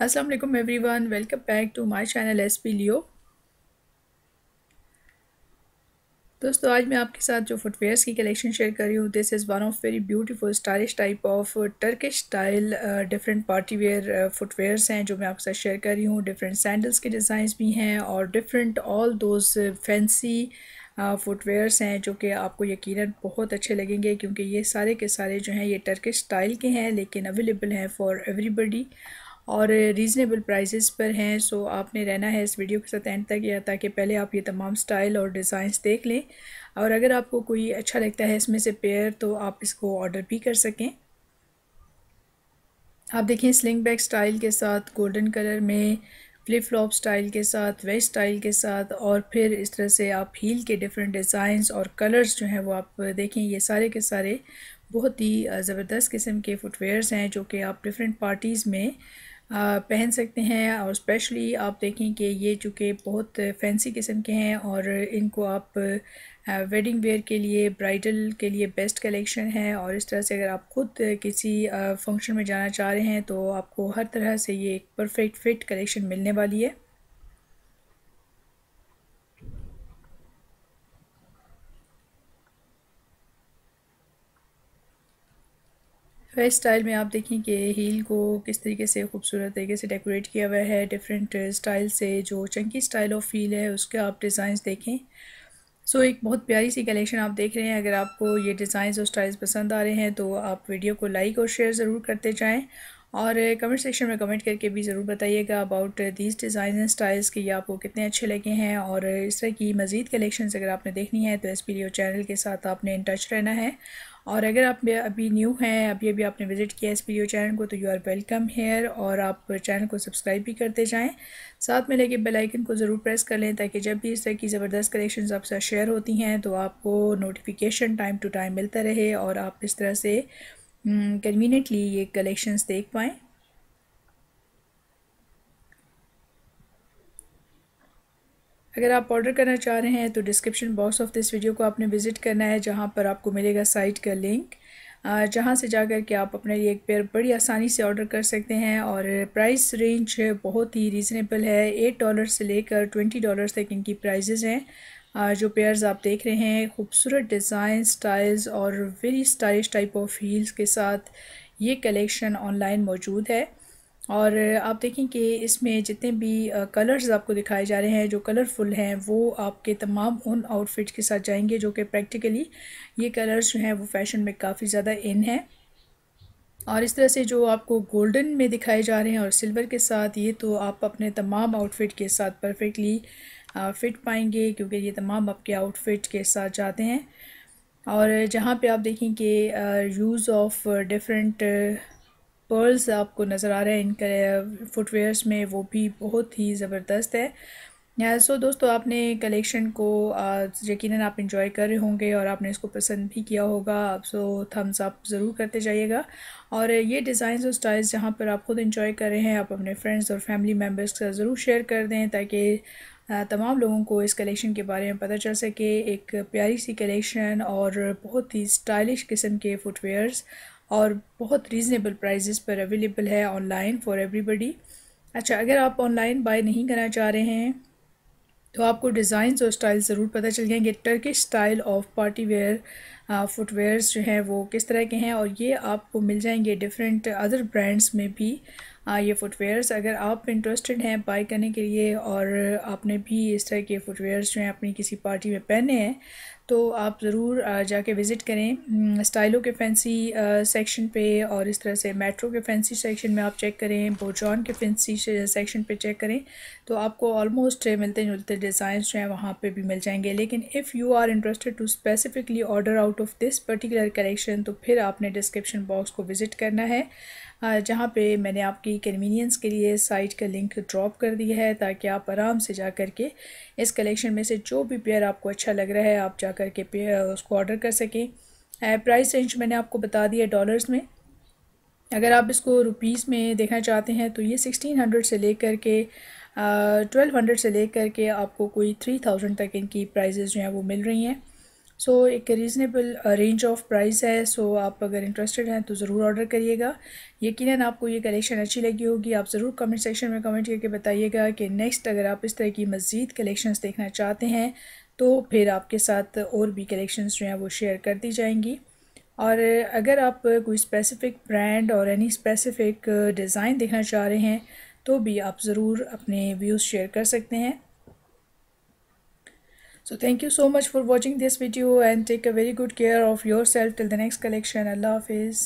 Aslam everyone welcome back to my channel S P Leo दोस्तों आज मैं आपके साथ जो फुटवेयर्स की कलेक्शन शेयर कर रही हूँ this is one of very beautiful stylish type of Turkish style different party wear footwears हैं जो मैं आपके साथ शेयर कर रही हूँ डिफरेंट सैंडल्स के डिज़ाइंस भी हैं और different all those fancy footwears हैं जो कि आपको यकीनन बहुत अच्छे लगेंगे क्योंकि ये सारे के सारे जो हैं ये टर्किश स्टाइल के हैं लेकिन अवेलेबल हैं फॉर एवरीबडी और रीज़नेबल प्राइसेस पर हैं सो आपने रहना है इस वीडियो के साथ एंड तक या ताकि पहले आप ये तमाम स्टाइल और डिज़ाइंस देख लें और अगर आपको कोई अच्छा लगता है इसमें से पेयर तो आप इसको ऑर्डर भी कर सकें आप देखें स्लिंग बैग स्टाइल के साथ गोल्डन कलर में फ्लिप फ्लॉप स्टाइल के साथ वेस्ट स्टाइल के साथ और फिर इस तरह से आप हील के डिफरेंट डिज़ाइंस और कलर्स जो हैं वो आप देखें ये सारे के सारे बहुत ही ज़बरदस्त किस्म के फुटवेयर्स हैं जो कि आप डिफरेंट पार्टीज़ में पहन सकते हैं और स्पेशली आप देखें कि ये चूँकि बहुत फैंसी किस्म के हैं और इनको आप वेडिंग वेयर के लिए ब्राइडल के लिए बेस्ट कलेक्शन है और इस तरह से अगर आप ख़ुद किसी फंक्शन में जाना चाह रहे हैं तो आपको हर तरह से ये एक परफेक्ट फिट कलेक्शन मिलने वाली है फेस स्टाइल में आप देखें कि हील को किस तरीके से खूबसूरत तरीके से डेकोरेट किया हुआ है डिफरेंट स्टाइल से जो चंकी स्टाइल ऑफ हील है उसके आप डिज़ाइंस देखें सो so, एक बहुत प्यारी सी कलेक्शन आप देख रहे हैं अगर आपको ये डिज़ाइंस और स्टाइल्स पसंद आ रहे हैं तो आप वीडियो को लाइक और शेयर ज़रूर करते जाएँ और कमेंट सेक्शन में कमेंट करके भी ज़रूर बताइएगा about these design and styles कि ये आपको कितने अच्छे लगे हैं और इस तरह की मज़ीद कलेक्शंस अगर आपने देखनी है तो एस पी चैनल के साथ आपने इन टच रहना है और अगर आप अभी न्यू हैं अभी अभी आपने विज़िट किया इस वीडियो चैनल को तो यू आर वेलकम हेयर और आप चैनल को सब्सक्राइब भी करते जाएं साथ में लेके बेल आइकन को ज़रूर प्रेस कर लें ताकि जब भी इस तरह की ज़बरदस्त कलेक्शंस आपके साथ शेयर होती हैं तो आपको नोटिफिकेशन टाइम टू टाइम मिलता रहे और आप इस तरह से कन्वीनियंटली हम्म, ये कलेक्शंस देख पाएँ अगर आप ऑर्डर करना चाह रहे हैं तो description box of this video को आपने विज़िट करना है जहाँ पर आपको मिलेगा साइट का लिंक जहाँ से जाकर के आप अपने लिए एक पेयर बड़ी आसानी से ऑर्डर कर सकते हैं और प्राइस रेंज बहुत ही रीज़नेबल है एट डॉलर से लेकर ट्वेंटी डॉलर तक इनकी प्राइजेज़ हैं जो पेयर्स आप देख रहे हैं खूबसूरत डिज़ाइन स्टाइल्स और very stylish type of heels के साथ ये कलेक्शन ऑनलाइन मौजूद है और आप देखें कि इसमें जितने भी कलर्स आपको दिखाए जा रहे हैं जो कलरफुल हैं वो आपके तमाम उन आउटफिट्स के साथ जाएंगे जो कि प्रैक्टिकली ये कलर्स जो हैं वो फैशन में काफ़ी ज़्यादा इन हैं और इस तरह से जो आपको गोल्डन में दिखाए जा रहे हैं और सिल्वर के साथ ये तो आप अपने तमाम आउटफिट के साथ परफेक्टली फ़िट पाएंगे क्योंकि ये तमाम आपके आउटफिट के साथ जाते हैं और जहाँ पे आप देखें कि यूज़ ऑफ डिफरेंट पर्ल्स आपको नज़र आ रहे हैं इनके फुटवेयर्स में वो भी बहुत ही ज़बरदस्त है yeah, सो दोस्तों आपने कलेक्शन को यकीनन आप इन्जॉय कर रहे होंगे और आपने इसको पसंद भी किया होगा आप सो थम्स अप ज़रूर करते जाइएगा और ये डिज़ाइन और स्टाइल्स जहाँ पर आप ख़ुद इन्जॉय कर रहे हैं आप अपने फ्रेंड्स और फैमिली मेम्बर्स का ज़रूर शेयर कर दें ताकि तमाम लोगों को इस कलेक्शन के बारे में पता चल सके एक प्यारी सी कलेक्शन और बहुत ही स्टाइलिश किस्म के फुटवेयर्स और बहुत रीज़नेबल प्राइजेस पर अवेलेबल है ऑनलाइन फॉर एवरीबडी अच्छा अगर आप ऑनलाइन बाय नहीं करना चाह रहे हैं तो आपको डिज़ाइंस और स्टाइल ज़रूर पता चल जाएंगे Turkish style of party wear footwears जो हैं वो किस तरह के हैं और ये आपको मिल जाएंगे डिफरेंट अदर ब्रांड्स में भी ये फुटवेयर्स अगर आप इंटरेस्टेड हैं बाई करने के लिए और आपने भी इस तरह के फुटवेयर्स जो हैं अपनी किसी पार्टी में पहने हैं तो आप ज़रूर जाके विज़िट करें हम्म, स्टाइलो के फैंसी सेक्शन पे और इस तरह से मेट्रो के फैंसी सेक्शन में आप चेक करें बोजॉन के फैंसी सेक्शन पे चेक करें तो आपको ऑलमोस्ट मिलते जुलते डिज़ाइन जो हैं वहाँ पे भी मिल जाएंगे लेकिन if you are interested to specifically order out of this particular collection तो फिर आपने डिस्क्रिप्शन बॉक्स को विज़िट करना है जहाँ पर मैंने आपकी आपकी कन्वीनियंस के लिए साइट का लिंक ड्रॉप कर दिया है ताकि आप आराम से जा कर के इस कलेक्शन में से जो भी पेयर आपको अच्छा लग रहा है आप जा कर के पेयर उसको ऑर्डर कर सकें प्राइस रेंज मैंने आपको बता दिया डॉलर्स में अगर आप इसको रुपीज़ में देखना चाहते हैं तो ये सिक्सटीन हंड्रेड से लेकर के ट्वेल्व हंड्रेड से लेकर के आपको कोई थ्री थाउजेंड तक इनकी प्राइजेज़ जो हैं वो मिल रही हैं सो so, एक रीज़नेबल रेंज ऑफ प्राइस है सो so, आप अगर इंटरेस्टेड हैं तो ज़रूर ऑर्डर करिएगा यकीनन आपको ये कलेक्शन अच्छी लगी होगी आप ज़रूर कमेंट सेक्शन में कमेंट करके बताइएगा कि नेक्स्ट अगर आप इस तरह की मज़ीद कलेक्शंस देखना चाहते हैं तो फिर आपके साथ और भी कलेक्शंस जो हैं वो शेयर कर दी जाएंगी और अगर आप कोई स्पेसिफ़िक ब्रांड और एनी स्पेसिफ़िक डिज़ाइन देखना चाह रहे हैं तो भी आप ज़रूर अपने व्यूज़ शेयर कर सकते हैं so thank you so much for watching this video and take a very good care of yourself till the next collection allah hafiz